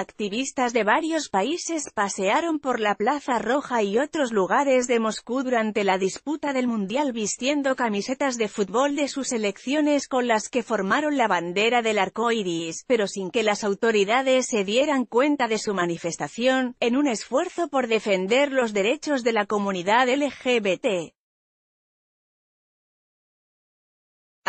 Activistas de varios países pasearon por la Plaza Roja y otros lugares de Moscú durante la disputa del Mundial vistiendo camisetas de fútbol de sus selecciones con las que formaron la bandera del arco iris, pero sin que las autoridades se dieran cuenta de su manifestación, en un esfuerzo por defender los derechos de la comunidad LGBT.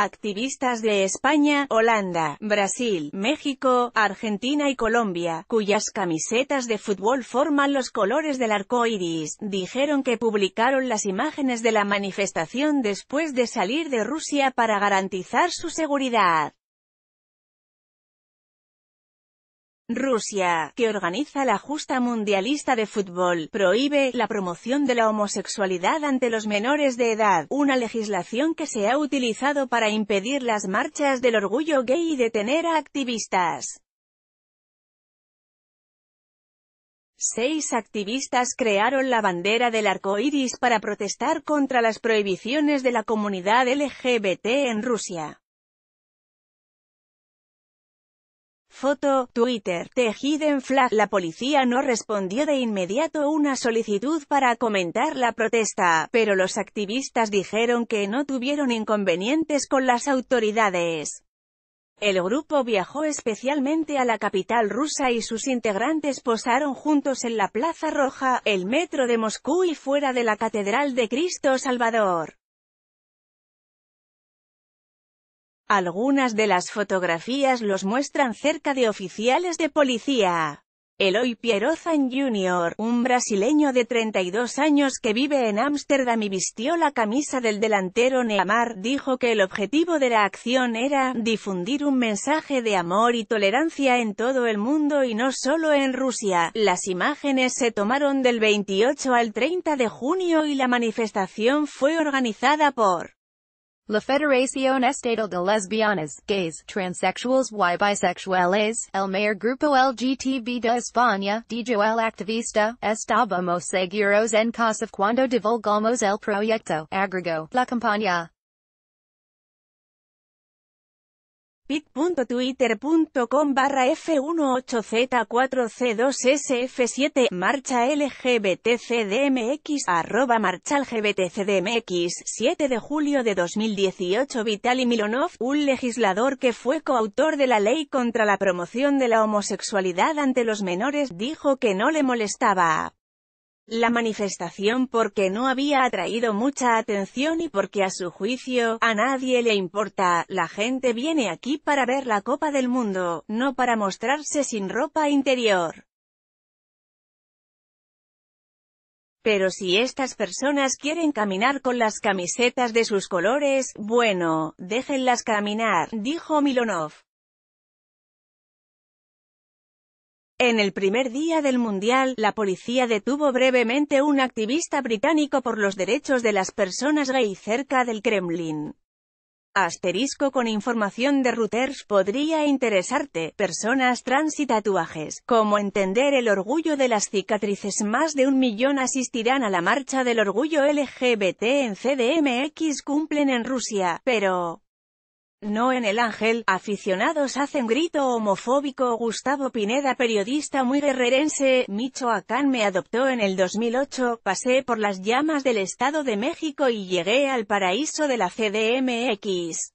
activistas de España, Holanda, Brasil, México, Argentina y Colombia, cuyas camisetas de fútbol forman los colores del arco iris, dijeron que publicaron las imágenes de la manifestación después de salir de Rusia para garantizar su seguridad. Rusia, que organiza la justa mundialista de fútbol, prohíbe la promoción de la homosexualidad ante los menores de edad, una legislación que se ha utilizado para impedir las marchas del orgullo gay y detener a activistas. Seis activistas crearon la bandera del arco iris para protestar contra las prohibiciones de la comunidad LGBT en Rusia. Foto, Twitter, The Hidden Flag. La policía no respondió de inmediato una solicitud para comentar la protesta, pero los activistas dijeron que no tuvieron inconvenientes con las autoridades. El grupo viajó especialmente a la capital rusa y sus integrantes posaron juntos en la Plaza Roja, el metro de Moscú y fuera de la Catedral de Cristo Salvador. Algunas de las fotografías los muestran cerca de oficiales de policía. Eloy Pierozan Jr., un brasileño de 32 años que vive en Ámsterdam y vistió la camisa del delantero Neymar, dijo que el objetivo de la acción era difundir un mensaje de amor y tolerancia en todo el mundo y no solo en Rusia. Las imágenes se tomaron del 28 al 30 de junio y la manifestación fue organizada por La Federación Estatal de Lesbianas, Gays, Transsexuales y Bisexuales, El Mayor Grupo LGTB de España, Dijo el Activista, Estábamos seguros en casa cuando divulgamos el proyecto, agregó, la campaña. pit.twitter.com barra F18Z4C2SF7 Marcha LGBTCDMX arroba Marcha LGBTCDMX 7 de julio de 2018 Vitaly Milonov, un legislador que fue coautor de la ley contra la promoción de la homosexualidad ante los menores, dijo que no le molestaba la manifestación porque no había atraído mucha atención y porque a su juicio, a nadie le importa, la gente viene aquí para ver la Copa del Mundo, no para mostrarse sin ropa interior. Pero si estas personas quieren caminar con las camisetas de sus colores, bueno, déjenlas caminar, dijo Milonov. En el primer día del Mundial, la policía detuvo brevemente un activista británico por los derechos de las personas gay cerca del Kremlin. Asterisco con información de Reuters podría interesarte, personas trans y tatuajes, Como entender el orgullo de las cicatrices más de un millón asistirán a la marcha del orgullo LGBT en CDMX cumplen en Rusia, pero... No en el ángel, aficionados hacen grito homofóbico Gustavo Pineda periodista muy guerrerense, Michoacán me adoptó en el 2008, pasé por las llamas del Estado de México y llegué al paraíso de la CDMX.